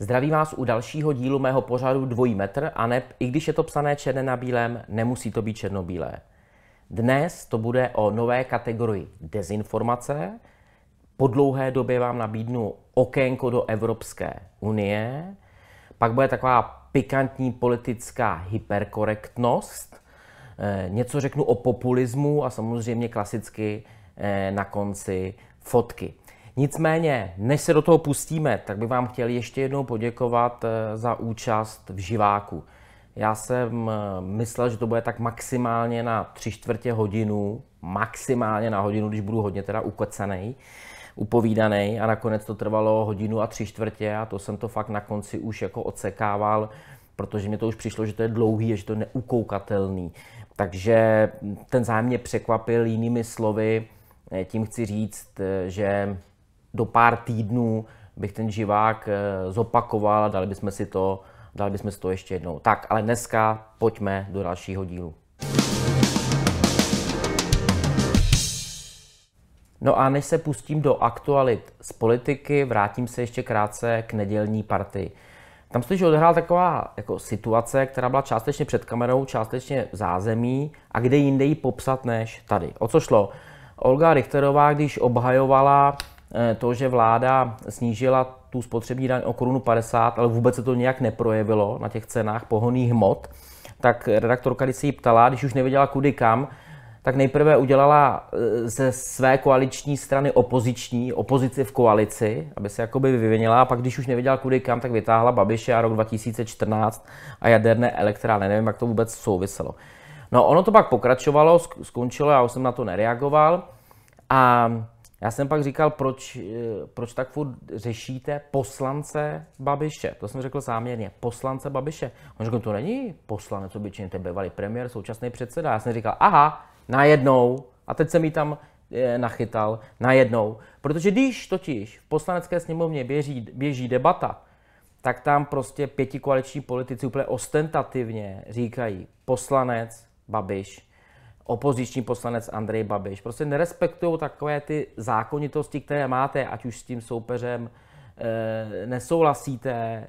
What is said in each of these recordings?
Zdravím vás u dalšího dílu mého pořadu Dvojí metr a ne, i když je to psané černé na bílém, nemusí to být černobílé. Dnes to bude o nové kategorii dezinformace, po dlouhé době vám nabídnu okénko do Evropské unie, pak bude taková pikantní politická hyperkorektnost, eh, něco řeknu o populismu a samozřejmě klasicky eh, na konci fotky. Nicméně, než se do toho pustíme, tak bych vám chtěl ještě jednou poděkovat eh, za účast v živáku. Já jsem myslel, že to bude tak maximálně na tři čtvrtě hodinu, maximálně na hodinu, když budu hodně teda ukocenej, upovídaný a nakonec to trvalo hodinu a tři čtvrtě a to jsem to fakt na konci už jako odsekával, protože mi to už přišlo, že to je dlouhý a že to je neukoukatelný. Takže ten zájem mě překvapil jinými slovy, eh, tím chci říct, eh, že do pár týdnů bych ten živák eh, zopakoval a dali bychom si to, dali bychom si to ještě jednou. Tak, ale dneska pojďme do dalšího dílu. No a než se pustím do aktualit z politiky, vrátím se ještě krátce k nedělní partii. Tam se že odehrál taková jako situace, která byla částečně před kamerou, částečně v zázemí a kde jinde ji popsat než tady. O co šlo? Olga Richterová, když obhajovala eh, to, že vláda snížila tu spotřební daň o korunu 50, ale vůbec se to nějak neprojevilo na těch cenách pohoných hmot, tak redaktorka, když se jí ptala, když už nevěděla kudy kam, tak nejprve udělala eh, ze své koaliční strany opoziční, opozici v koalici, aby se jakoby vyvinila a pak, když už nevěděla kudy kam, tak vytáhla Babiše a rok 2014 a jaderné elektrárny. Nevím, jak to vůbec souviselo. No ono to pak pokračovalo, skončilo, já už jsem na to nereagoval a já jsem pak říkal, proč, eh, proč tak furt řešíte poslance Babiše. To jsem řekl záměrně, poslance Babiše. On řekl, to není poslanec obyčejný, to je bývalý premiér, současný předseda. Já jsem říkal, aha, najednou, a teď jsem ji tam eh, nachytal, najednou. Protože když totiž v poslanecké sněmovně běží, běží debata, tak tam prostě koaliční politici úplně ostentativně říkají poslanec Babiš, opoziční poslanec Andrej Babiš. Prostě nerespektují takové ty zákonitosti, které máte, ať už s tím soupeřem Eh, nesouhlasíte, eh,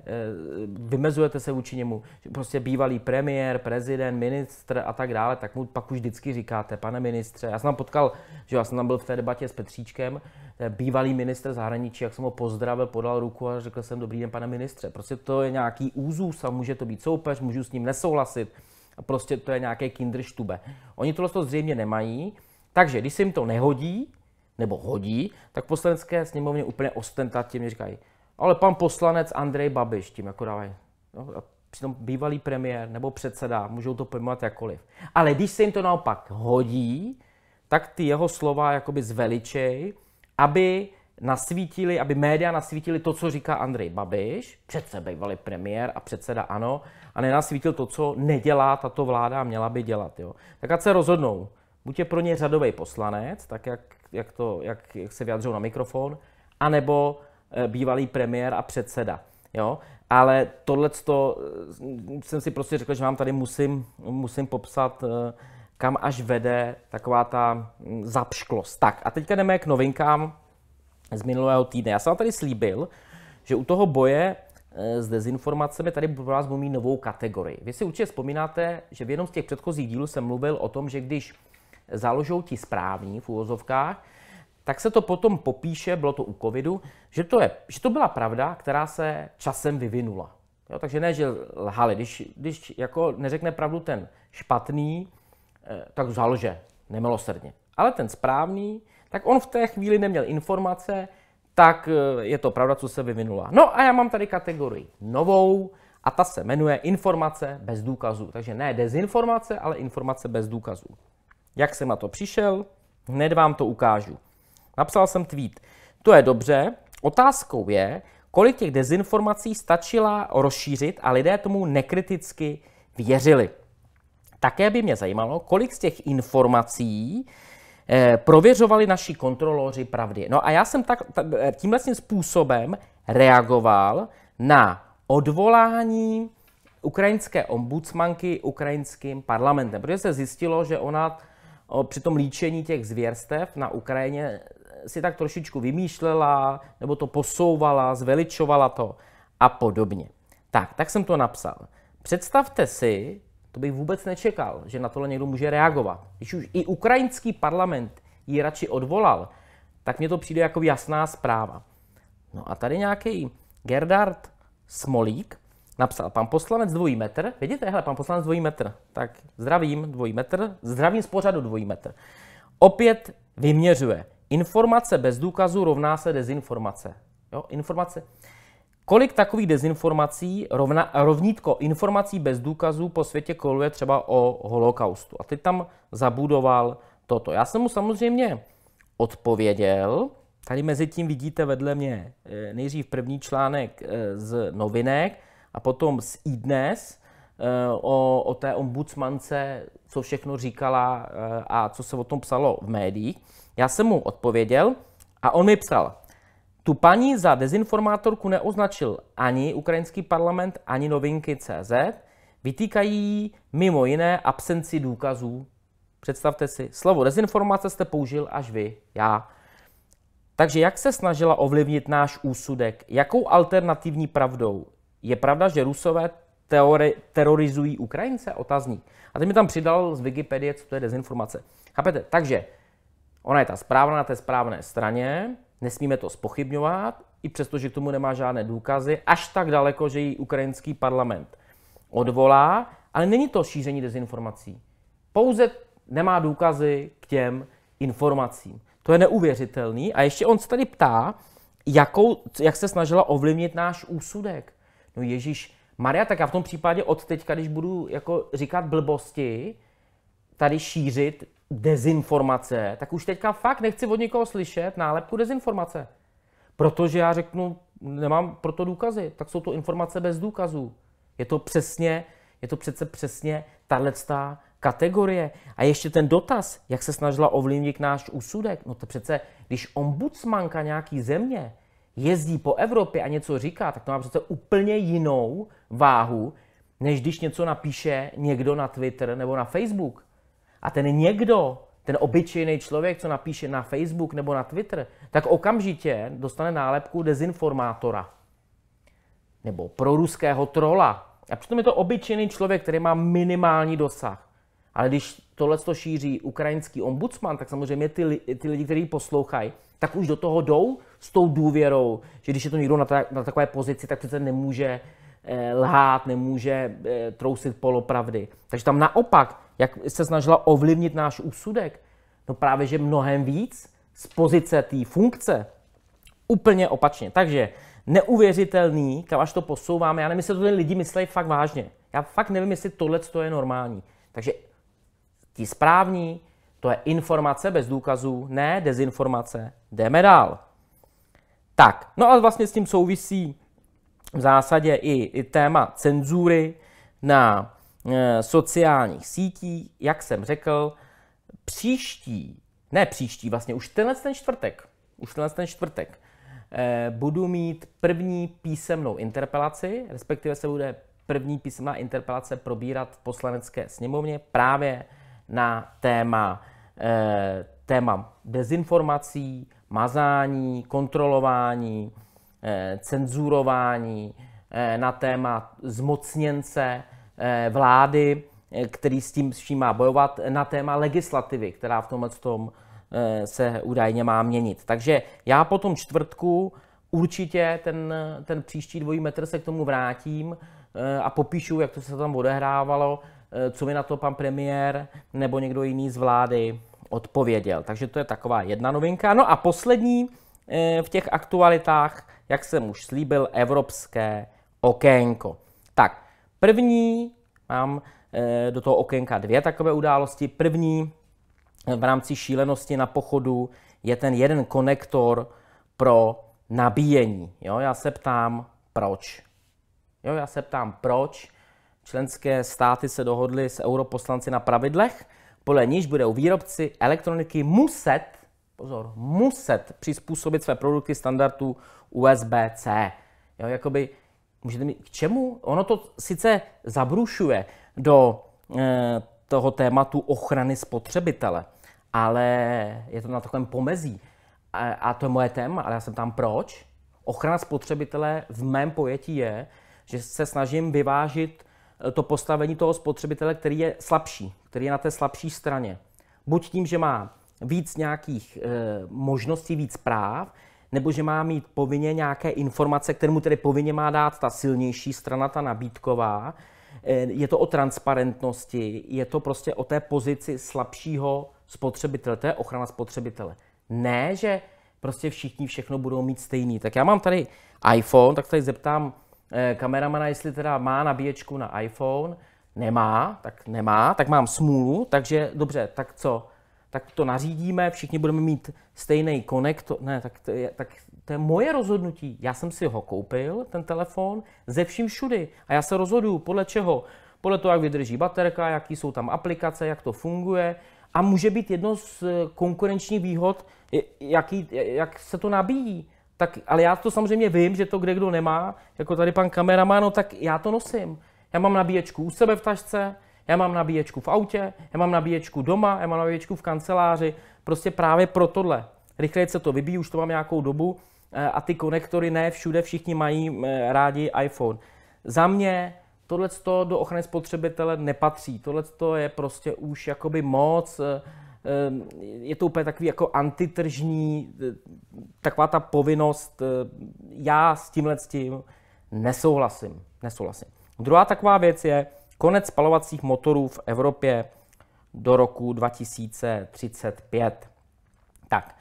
vymezujete se vůči němu, prostě bývalý premiér, prezident, ministr a tak dále, tak mu pak už vždycky říkáte, pane ministře, já jsem tam potkal, že já jsem tam byl v té debatě s Petříčkem, eh, bývalý minister zahraničí, jak jsem ho pozdravil, podal ruku a řekl jsem, dobrý den, pane ministře. Prostě to je nějaký úzus a může to být soupeř, můžu s ním nesouhlasit. A prostě to je nějaké kinderštube. Oni tohle to zřejmě nemají, takže když se jim to nehodí, nebo hodí, tak v poslanecké sněmovně úplně ostentativně říkají, ale pan poslanec Andrej Babiš tím jako dávají. No, a přitom bývalý premiér nebo předseda, můžou to pojmovat jakkoliv. Ale když se jim to naopak hodí, tak ty jeho slova jakoby zveličej, aby nasvítili, aby média nasvítili to, co říká Andrej Babiš, přece bývalý premiér a předseda ANO, a nenasvítil to, co nedělá tato vláda a měla by dělat. Jo. Tak ať se rozhodnou. Buď je pro ně řadový poslanec, tak jak jak, to, jak, jak se vyjadřují na mikrofon, anebo eh, bývalý premiér a předseda. Jo? Ale tohle eh, jsem si prostě řekl, že vám tady musím, musím popsat, eh, kam až vede taková ta hm, zapšklost. Tak a teďka jdeme k novinkám z minulého týdne. Já jsem vám tady slíbil, že u toho boje s dezinformacemi tady pro vás budu mít novou kategorii. Vy si určitě vzpomínáte, že v jednom z těch předchozích dílů jsem mluvil o tom, že když založou ti správní v úvozovkách, tak se to potom popíše, bylo to u covidu, že to, je, že to byla pravda, která se časem vyvinula. Jo, takže ne, že lhali. Když, když jako neřekne pravdu ten špatný, eh, tak založe nemilosrdně. Ale ten správný, tak on v té chvíli neměl informace, tak eh, je to pravda, co se vyvinula. No a já mám tady kategorii novou a ta se jmenuje informace bez důkazů. Takže ne dezinformace, ale informace bez důkazů. Jak jsem na to přišel? Hned vám to ukážu. Napsal jsem tweet. To je dobře. Otázkou je, kolik těch dezinformací stačila rozšířit a lidé tomu nekriticky věřili. Také by mě zajímalo, kolik z těch informací eh, prověřovali naši kontroloři pravdy. No a já jsem tak, eh, tímhle způsobem reagoval na odvolání ukrajinské ombudsmanky ukrajinským parlamentem, protože se zjistilo, že ona při tom líčení těch zvěrstev na Ukrajině si tak trošičku vymýšlela, nebo to posouvala, zveličovala to a podobně. Tak, tak jsem to napsal. Představte si, to bych vůbec nečekal, že na tohle někdo může reagovat. Když už i ukrajinský parlament ji radši odvolal, tak mně to přijde jako jasná zpráva. No a tady nějaký Gerdard Smolík napsal pan poslanec dvojí metr. Vidíte, hele, pan poslanec dvojí metr. Tak zdravím dvojí metr, zdravím z pořadu dvojí metr. Opět vyměřuje. Informace bez důkazu rovná se dezinformace. Jo, informace. Kolik takových dezinformací, rovna, rovnítko informací bez důkazů po světě koluje třeba o holokaustu. A teď tam zabudoval toto. Já jsem mu samozřejmě odpověděl. Tady mezi tím vidíte vedle mě eh, nejdřív první článek eh, z novinek, a potom z iDnes eh, o, o té ombudsmance, co všechno říkala eh, a co se o tom psalo v médiích. Já jsem mu odpověděl a on mi psal, tu paní za dezinformátorku neoznačil ani ukrajinský parlament, ani novinky CZ. Vytýkají mimo jiné absenci důkazů. Představte si, slovo dezinformace jste použil až vy, já. Takže jak se snažila ovlivnit náš úsudek? Jakou alternativní pravdou? je pravda, že Rusové teori- terorizují Ukrajince? Otazník. A teď mi tam přidal z Wikipedie, co to je dezinformace. Chápete? Takže ona je ta správná na té správné straně, nesmíme to spochybňovat, i přesto, že k tomu nemá žádné důkazy, až tak daleko, že ji ukrajinský parlament odvolá, ale není to šíření dezinformací. Pouze nemá důkazy k těm informacím. To je neuvěřitelný. A ještě on se tady ptá, jakou, jak se snažila ovlivnit náš úsudek no Ježíš, Maria, tak já v tom případě od teďka, když budu jako říkat blbosti, tady šířit dezinformace, tak už teďka fakt nechci od někoho slyšet nálepku dezinformace. Protože já řeknu, nemám proto důkazy, tak jsou to informace bez důkazů. Je to přesně, je to přece přesně tahle kategorie. A ještě ten dotaz, jak se snažila ovlivnit náš úsudek. No to přece, když ombudsmanka nějaký země jezdí po Evropě a něco říká, tak to má přece úplně jinou váhu, než když něco napíše někdo na Twitter nebo na Facebook. A ten někdo, ten obyčejný člověk, co napíše na Facebook nebo na Twitter, tak okamžitě dostane nálepku dezinformátora nebo proruského trola. A přitom je to obyčejný člověk, který má minimální dosah. Ale když tohle to šíří ukrajinský ombudsman, tak samozřejmě ty, ty lidi, kteří poslouchají, tak už do toho jdou s tou důvěrou, že když je to někdo na, ta, na takové pozici, tak přece nemůže eh, lhát, nemůže eh, trousit polopravdy. Takže tam naopak, jak se snažila ovlivnit náš úsudek, no právě, že mnohem víc z pozice té funkce, úplně opačně. Takže neuvěřitelný, kam až to posouváme. Já nevím, jestli to ty lidi myslí fakt vážně. Já fakt nevím, jestli tohle je normální. Takže Ti správní, to je informace bez důkazů, ne dezinformace. Jdeme dál. Tak, no a vlastně s tím souvisí v zásadě i, i téma cenzury na e, sociálních sítích. Jak jsem řekl, příští, ne příští, vlastně už tenhle ten čtvrtek, už tenhle ten čtvrtek, e, budu mít první písemnou interpelaci, respektive se bude první písemná interpelace probírat v poslanecké sněmovně právě na téma, eh, téma dezinformací, mazání, kontrolování, eh, cenzurování, eh, na téma zmocněnce vlády, který s tím vším má bojovat, na téma legislativy, která v tomhle tom se údajně má měnit. Takže já po tom čtvrtku určitě ten, ten příští dvojí metr se k tomu vrátím a popíšu, jak to se tam odehrávalo, Eh, co mi na to pan premiér nebo někdo jiný z vlády odpověděl. Takže to je taková jedna novinka. No a poslední eh, v těch aktualitách, jak jsem už slíbil, evropské okénko. Tak, první, mám eh, do toho okénka dvě takové události. První v rámci šílenosti na pochodu je ten jeden konektor pro nabíjení. Jo, já se ptám, proč. Jo, já se ptám, proč Členské státy se dohodly s europoslanci na pravidlech, podle níž budou výrobci elektroniky muset, pozor, muset přizpůsobit své produkty standardu USB-C. Jo, jakoby, můžete mít, k čemu? Ono to sice zabrušuje do e, toho tématu ochrany spotřebitele, ale je to na takovém pomezí. A, a to je moje téma, ale já jsem tam proč. Ochrana spotřebitele v mém pojetí je, že se snažím vyvážit Eh, to postavení toho spotřebitele, který je slabší, který je na té slabší straně. Buď tím, že má víc nějakých e, možností, víc práv, nebo že má mít povinně nějaké informace, které mu tedy povinně má dát ta silnější strana, ta nabídková. E, je to o transparentnosti, je to prostě o té pozici slabšího spotřebitele, to je ochrana spotřebitele. Ne, že prostě všichni všechno budou mít stejný. Tak já mám tady iPhone, tak tady zeptám Eh, kameramana, jestli teda má nabíječku na iPhone, nemá, tak nemá, tak mám smůlu, takže dobře, tak co? Tak to nařídíme, všichni budeme mít stejný konekt, ne, tak to, je, tak to je moje rozhodnutí. Já jsem si ho koupil, ten telefon, ze vším všudy a já se rozhoduju podle čeho. Podle toho, jak vydrží baterka, jaký jsou tam aplikace, jak to funguje a může být jedno z konkurenčních výhod, jaký, jak se to nabíjí tak, ale já to samozřejmě vím, že to kde kdo nemá, jako tady pan kameraman, no tak já to nosím. Já mám nabíječku u sebe v tašce, já mám nabíječku v autě, já mám nabíječku doma, já mám nabíječku v kanceláři, prostě právě pro tohle. Rychleji se to vybíjí, už to mám nějakou dobu eh, a ty konektory ne všude všichni mají eh, rádi iPhone. Za mě tohle do ochrany spotřebitele nepatří. Tohle je prostě už jakoby moc, eh, Ehm, je to úplně takový jako antitržní, eh, taková ta povinnost, eh, já s tímhle s tím nesouhlasím, nesouhlasím. Druhá taková věc je konec spalovacích motorů v Evropě do roku 2035. Tak,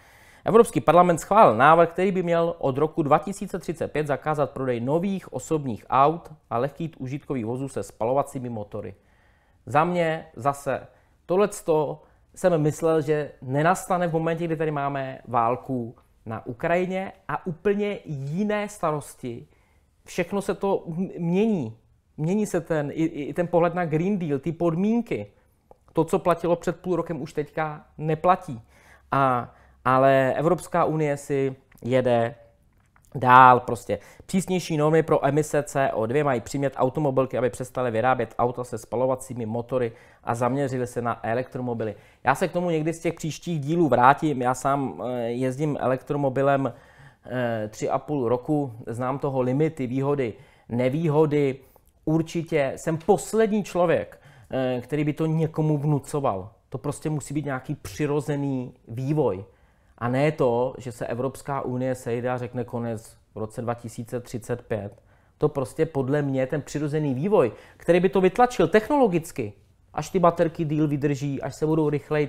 Evropský parlament schválil návrh, který by měl od roku 2035 zakázat prodej nových osobních aut a lehkých užitkových vozů se spalovacími motory. Za mě zase tohleto jsem myslel, že nenastane v momentě, kdy tady máme válku na Ukrajině a úplně jiné starosti. Všechno se to mění. Mění se ten, i, i ten pohled na Green Deal, ty podmínky. To, co platilo před půl rokem, už teďka neplatí. A, ale Evropská unie si jede Dál prostě přísnější normy pro emise CO2 mají přimět automobilky, aby přestaly vyrábět auta se spalovacími motory a zaměřili se na elektromobily. Já se k tomu někdy z těch příštích dílů vrátím. Já sám eh, jezdím elektromobilem 3,5 eh, roku, znám toho limity, výhody, nevýhody. Určitě jsem poslední člověk, eh, který by to někomu vnucoval. To prostě musí být nějaký přirozený vývoj. A ne to, že se Evropská unie sejde a řekne konec v roce 2035. To prostě podle mě ten přirozený vývoj, který by to vytlačil technologicky, až ty baterky díl vydrží, až se budou rychleji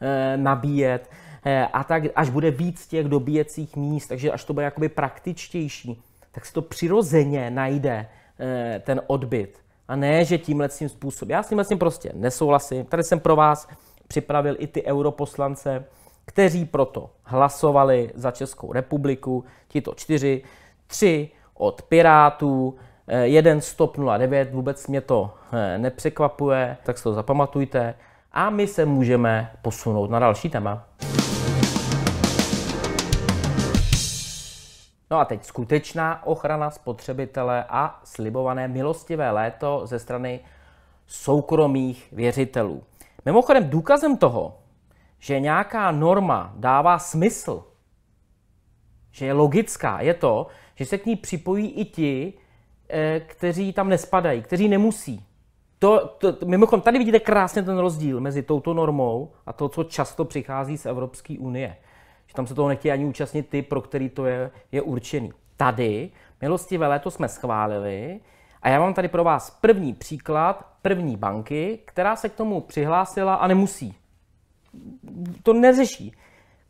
e, nabíjet, e, a tak, až bude víc těch dobíjecích míst, takže až to bude jakoby praktičtější, tak se to přirozeně najde e, ten odbyt. A ne, že tímhle tím způsobem. Já s tímhle tím prostě nesouhlasím. Tady jsem pro vás připravil i ty europoslance, kteří proto hlasovali za Českou republiku, tito čtyři, tři od Pirátů, eh, jeden TOP 09, vůbec mě to eh, nepřekvapuje, tak si to zapamatujte. A my se můžeme posunout na další téma. No a teď skutečná ochrana spotřebitele a slibované milostivé léto ze strany soukromých věřitelů. Mimochodem důkazem toho, že nějaká norma dává smysl, že je logická, je to, že se k ní připojí i ti, eh, kteří tam nespadají, kteří nemusí. To, to, mimochodem, tady vidíte krásně ten rozdíl mezi touto normou a to, co často přichází z Evropské unie. Že tam se toho nechtějí ani účastnit ty, pro který to je, je určený. Tady, milostivé léto jsme schválili a já mám tady pro vás první příklad první banky, která se k tomu přihlásila a nemusí to neřeší.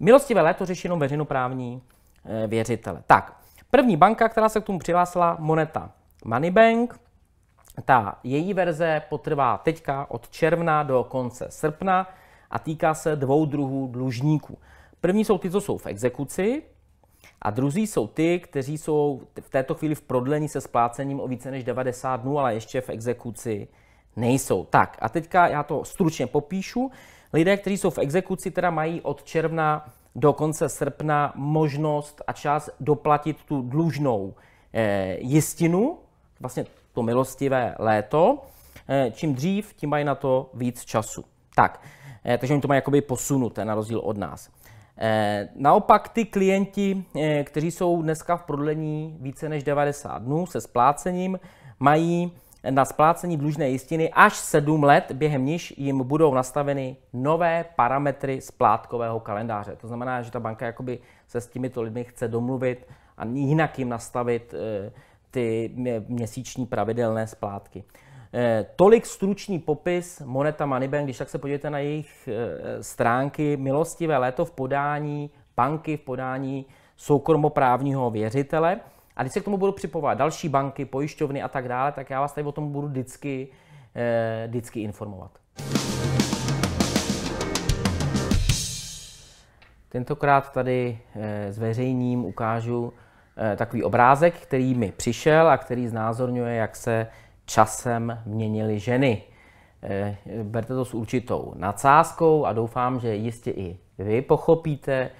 Milostivé léto řeší jenom veřejnoprávní eh, věřitele. Tak, první banka, která se k tomu přihlásila, Moneta Moneybank. Ta její verze potrvá teďka od června do konce srpna a týká se dvou druhů dlužníků. První jsou ty, co jsou v exekuci, a druzí jsou ty, kteří jsou v této chvíli v prodlení se splácením o více než 90 dnů, ale ještě v exekuci nejsou. Tak a teďka já to stručně popíšu. Lidé, kteří jsou v exekuci, teda mají od června do konce srpna možnost a čas doplatit tu dlužnou eh, jistinu, vlastně to milostivé léto. Eh, čím dřív, tím mají na to víc času. Tak, eh, takže oni to mají jakoby posunuté na rozdíl od nás. Naopak ty klienti, kteří jsou dneska v prodlení více než 90 dnů se splácením, mají na splácení dlužné jistiny až 7 let, během níž jim budou nastaveny nové parametry splátkového kalendáře. To znamená, že ta banka jakoby se s těmito lidmi chce domluvit a jinak jim nastavit eh, ty měsíční pravidelné splátky. Eh, tolik stručný popis Moneta Moneybank, když tak se podívejte na jejich eh, stránky. Milostivé léto v podání banky, v podání soukromoprávního věřitele. A když se k tomu budou připovat další banky, pojišťovny a tak dále, tak já vás tady o tom budu vždycky, eh, vždycky informovat. Tentokrát tady eh, zveřejním, ukážu eh, takový obrázek, který mi přišel a který znázorňuje, jak se časem měnily ženy. Berte to s určitou nadsázkou a doufám, že jistě i vy pochopíte,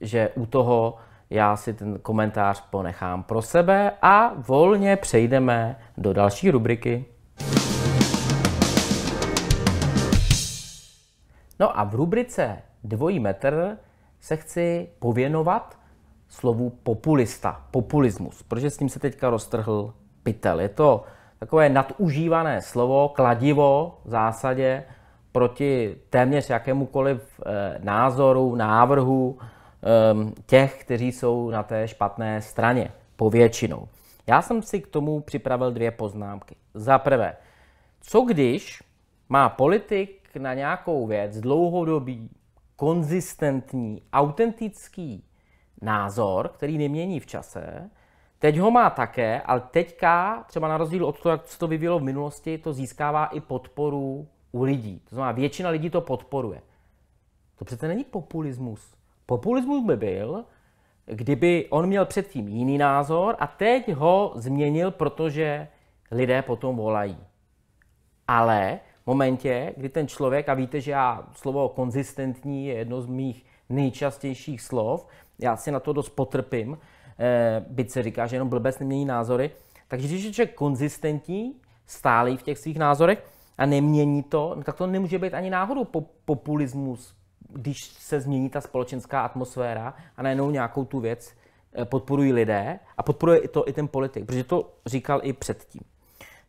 že u toho já si ten komentář ponechám pro sebe a volně přejdeme do další rubriky. No a v rubrice dvojí metr se chci pověnovat slovu populista, populismus, protože s tím se teďka roztrhl pytel. Je to takové nadužívané slovo, kladivo v zásadě proti téměř jakémukoliv eh, názoru, návrhu, Ehm, těch, kteří jsou na té špatné straně, povětšinou. Já jsem si k tomu připravil dvě poznámky. Za prvé, co když má politik na nějakou věc dlouhodobý, konzistentní, autentický názor, který nemění v čase, teď ho má také, ale teďka, třeba na rozdíl od toho, jak se to vyvíjelo v minulosti, to získává i podporu u lidí. To znamená, většina lidí to podporuje. To přece není populismus. Populismus by byl, kdyby on měl předtím jiný názor a teď ho změnil, protože lidé potom volají. Ale v momentě, kdy ten člověk, a víte, že já slovo konzistentní je jedno z mých nejčastějších slov, já si na to dost potrpím, eh, byť se říká, že jenom blbec nemění názory, takže když je člověk konzistentní, stálý v těch svých názorech a nemění to, tak to nemůže být ani náhodou populismus když se změní ta společenská atmosféra a najednou nějakou tu věc eh, podporují lidé a podporuje to i ten politik, protože to říkal i předtím.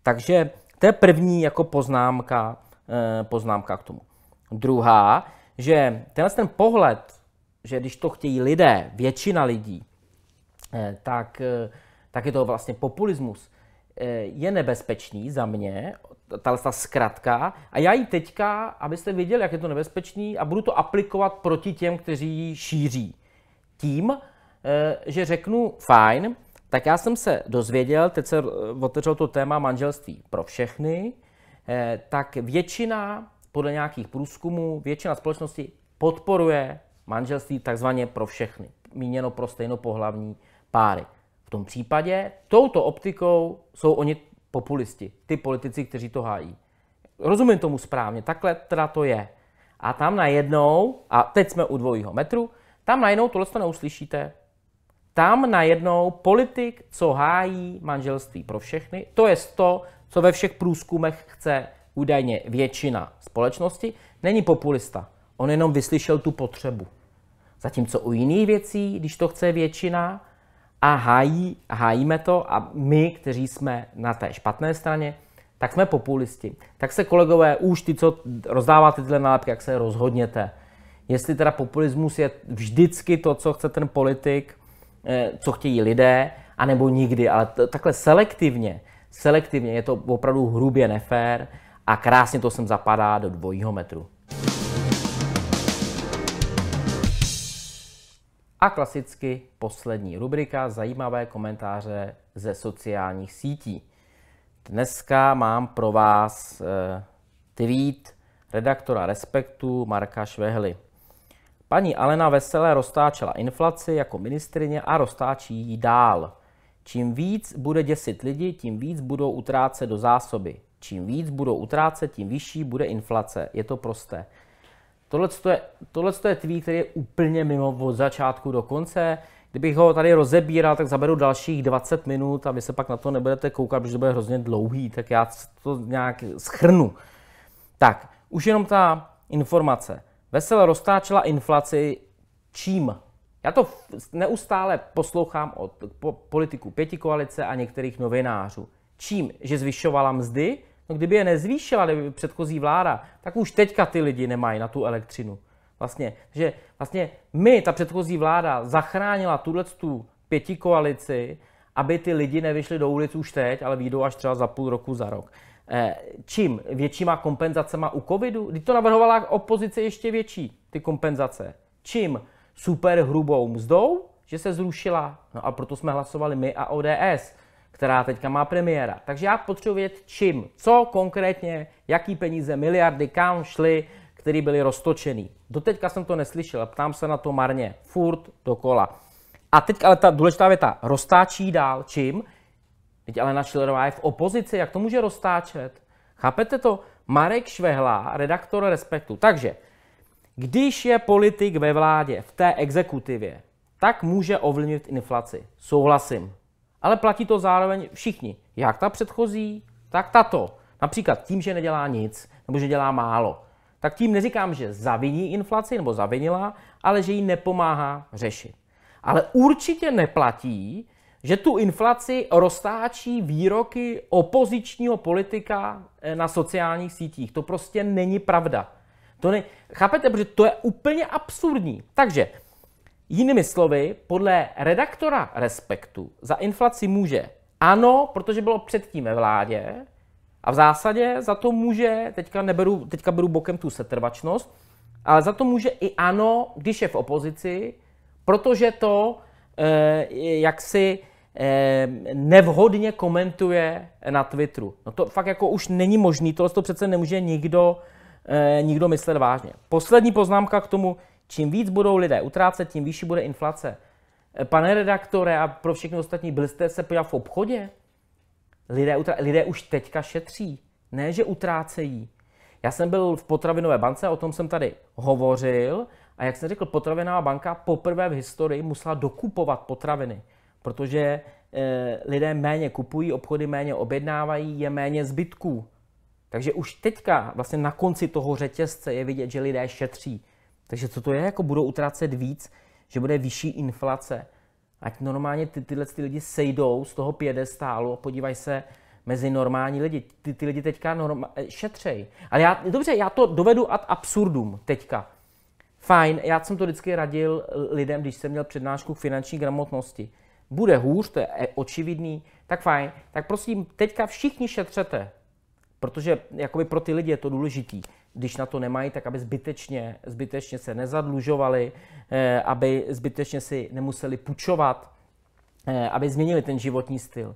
Takže to je první jako poznámka, eh, poznámka k tomu. Druhá, že tenhle ten pohled, že když to chtějí lidé, většina lidí, eh, tak, tak je to vlastně populismus, je nebezpečný za mě ta, ta zkratka. A já ji teďka, abyste viděli, jak je to nebezpečný, a budu to aplikovat proti těm, kteří ji šíří. Tím, eh, že řeknu fajn, tak já jsem se dozvěděl, teď se eh, otevřelo to téma manželství pro všechny, eh, tak většina, podle nějakých průzkumů, většina společnosti podporuje manželství takzvaně pro všechny, míněno pro stejnopohlavní páry. V tom případě touto optikou jsou oni populisti, ty politici, kteří to hájí. Rozumím tomu správně, takhle teda to je. A tam najednou, a teď jsme u dvojího metru, tam najednou tohle to neuslyšíte. Tam najednou politik, co hájí manželství pro všechny, to je to, co ve všech průzkumech chce údajně většina společnosti, není populista. On jenom vyslyšel tu potřebu. Zatímco u jiných věcí, když to chce většina, a hájí, hájíme to a my, kteří jsme na té špatné straně, tak jsme populisti. Tak se kolegové, už ty, co rozdáváte tyhle nálepky, jak se rozhodněte. Jestli teda populismus je vždycky to, co chce ten politik, eh, co chtějí lidé, anebo nikdy, ale t- takhle selektivně, selektivně je to opravdu hrubě nefér a krásně to sem zapadá do dvojího metru. A klasicky poslední rubrika zajímavé komentáře ze sociálních sítí. Dneska mám pro vás eh, tweet redaktora Respektu Marka Švehly. Paní Alena Veselé roztáčela inflaci jako ministrině a roztáčí ji dál. Čím víc bude děsit lidi, tím víc budou utrácet do zásoby. Čím víc budou utrácet, tím vyšší bude inflace. Je to prosté. Tohle je, je tweet, který je úplně mimo od začátku do konce. Kdybych ho tady rozebíral, tak zaberu dalších 20 minut a vy se pak na to nebudete koukat, protože to bude hrozně dlouhý, tak já to nějak schrnu. Tak, už jenom ta informace. Vesel roztáčela inflaci čím? Já to neustále poslouchám od po, politiků pěti koalice a některých novinářů. Čím? Že zvyšovala mzdy, No kdyby je nezvýšila kdyby předchozí vláda, tak už teďka ty lidi nemají na tu elektřinu. Vlastně, že vlastně my, ta předchozí vláda, zachránila tuhle tu pěti koalici, aby ty lidi nevyšli do ulic už teď, ale výjdou až třeba za půl roku, za rok. Eh, čím? Většíma kompenzacema u covidu? Když to navrhovala opozice ještě větší, ty kompenzace. Čím? Super hrubou mzdou, že se zrušila. No a proto jsme hlasovali my a ODS která teďka má premiéra. Takže já potřebuji vědět čím, co konkrétně, jaký peníze, miliardy, kam šly, které byly roztočený. Doteďka jsem to neslyšel ptám se na to marně, furt dokola. A teď ale ta důležitá věta, roztáčí dál čím? Teď Alena Schillerová je v opozici, jak to může roztáčet? Chápete to? Marek Švehla, redaktor Respektu. Takže, když je politik ve vládě, v té exekutivě, tak může ovlivnit inflaci. Souhlasím ale platí to zároveň všichni. Jak ta předchozí, tak tato. Například tím, že nedělá nic, nebo že dělá málo. Tak tím neříkám, že zaviní inflaci nebo zavinila, ale že ji nepomáhá řešit. Ale určitě neplatí, že tu inflaci roztáčí výroky opozičního politika eh, na sociálních sítích. To prostě není pravda. To ne, chápete, protože to je úplně absurdní. Takže Jinými slovy, podle redaktora Respektu za inflaci může ano, protože bylo předtím ve vládě a v zásadě za to může, teďka, neberu, teďka beru bokem tu setrvačnost, ale za to může i ano, když je v opozici, protože to eh, jaksi eh, nevhodně komentuje na Twitteru. No to fakt jako už není možný, tohle to přece nemůže nikdo, eh, nikdo myslet vážně. Poslední poznámka k tomu Čím víc budou lidé utrácet, tím vyšší bude inflace. Eh, Pane redaktore a pro všechny ostatní, byli jste se podívat v obchodě? Lidé, utra- lidé už teďka šetří, ne že utrácejí. Já jsem byl v potravinové bance, o tom jsem tady hovořil, a jak jsem řekl, potravinová banka poprvé v historii musela dokupovat potraviny, protože e, lidé méně kupují, obchody méně objednávají, je méně zbytků. Takže už teďka, vlastně na konci toho řetězce, je vidět, že lidé šetří. Takže co to je, jako budou utrácet víc, že bude vyšší inflace. Ať normálně ty, tyhle ty lidi sejdou z toho pědestálu a podívají se mezi normální lidi. Ty, ty lidi teďka norma- eh, šetřej. Ale já, dobře, já to dovedu ad absurdum teďka. Fajn, já jsem to vždycky radil eh, lidem, když jsem měl přednášku k finanční gramotnosti. Bude hůř, to je eh, očividný, tak fajn. Tak prosím, teďka všichni šetřete, protože jakoby pro ty lidi je to důležitý když na to nemají, tak aby zbytečně, zbytečně se nezadlužovali, eh, aby zbytečně si nemuseli pučovat, eh, aby změnili ten životní styl.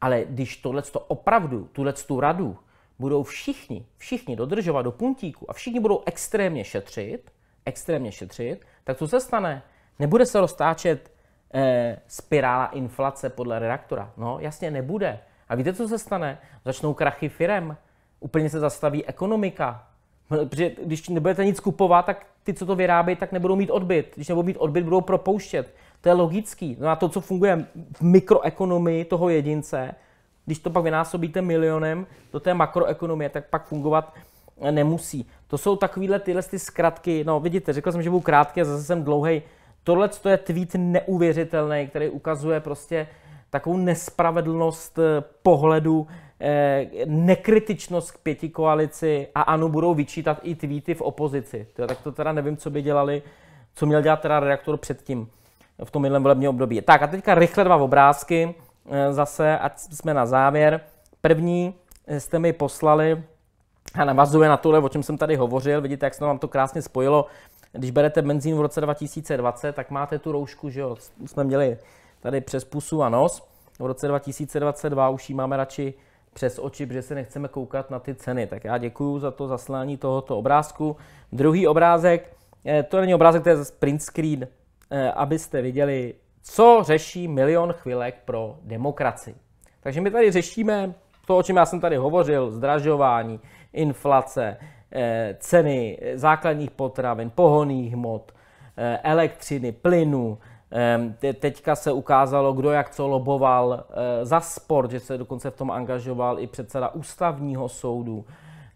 Ale když tohle opravdu, tuhle tu radu budou všichni, všichni dodržovat do puntíku a všichni budou extrémně šetřit, extrémně šetřit, tak co se stane? Nebude se roztáčet eh, spirála inflace podle redaktora. No, jasně nebude. A víte, co se stane? Začnou krachy firem, úplně se zastaví ekonomika, Hm, protože když nebudete nic kupovat, tak ty, co to vyrábí, tak nebudou mít odbyt. Když nebudou mít odbyt, budou propouštět. To je logický. No a to, co funguje v mikroekonomii toho jedince, když to pak vynásobíte milionem do té makroekonomie, tak pak fungovat nemusí. To jsou takovýhle tyhle ty zkratky. No vidíte, řekl jsem, že budu krátký a zase jsem dlouhej. Tohle to je tweet neuvěřitelný, který ukazuje prostě takovou nespravedlnost eh, pohledu Eh, nekritičnost k pěti koalici a ano, budou vyčítat i tweety v opozici. Tak to teda nevím, co by dělali, co měl dělat teda redaktor předtím v tom minulém volebním období. Tak a teďka rychle dva obrázky eh, zase, ať jsme na závěr. První eh, jste mi poslali a navazuje na tohle, o čem jsem tady hovořil. Vidíte, jak se vám to krásně spojilo. Když berete benzín v roce 2020, tak máte tu roušku, že jo, jsme měli tady přes pusu a nos. V roce 2022 už ji máme radši přes oči, protože se nechceme koukat na ty ceny. Tak já děkuju za to zaslání tohoto obrázku. Druhý obrázek, eh, to není obrázek, to je print screen, eh, abyste viděli, co řeší milion chvilek pro demokracii. Takže my tady řešíme to, o čem já jsem tady hovořil, zdražování, inflace, eh, ceny základních potravin, pohoných hmot, elektřiny, plynu, Teďka se ukázalo, kdo jak co loboval eh, za sport, že se dokonce v tom angažoval i předseda ústavního soudu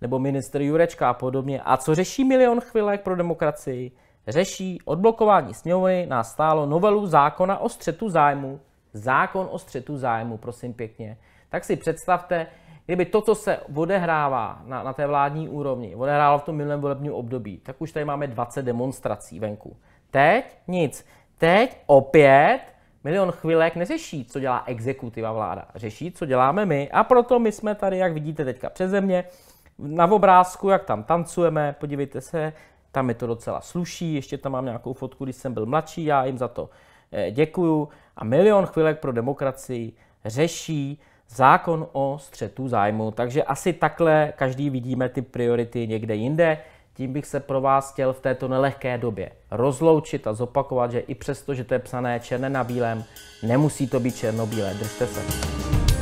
nebo minister Jurečka a podobně. A co řeší milion chvilek pro demokracii? Řeší odblokování sněmovny, na stálo novelu zákona o střetu zájmu. Zákon o střetu zájmu, prosím pěkně. Tak si představte, kdyby to, co se odehrává na, na té vládní úrovni, odehrálo v tom minulém volebním období, tak už tady máme 20 demonstrací venku. Teď nic. Teď opět milion chvilek neřeší, co dělá exekutiva vláda. Řeší, co děláme my. A proto my jsme tady, jak vidíte teďka přeze mě, na obrázku, jak tam tancujeme, podívejte se, tam je to docela sluší, ještě tam mám nějakou fotku, když jsem byl mladší, já jim za to eh, děkuju. A milion chvilek pro demokracii řeší zákon o střetu zájmu. Takže asi takhle každý vidíme ty priority někde jinde tím bych se pro vás chtěl v této nelehké době rozloučit a zopakovat, že i přesto, že to je psané černé na bílém, nemusí to být černobílé. Držte se.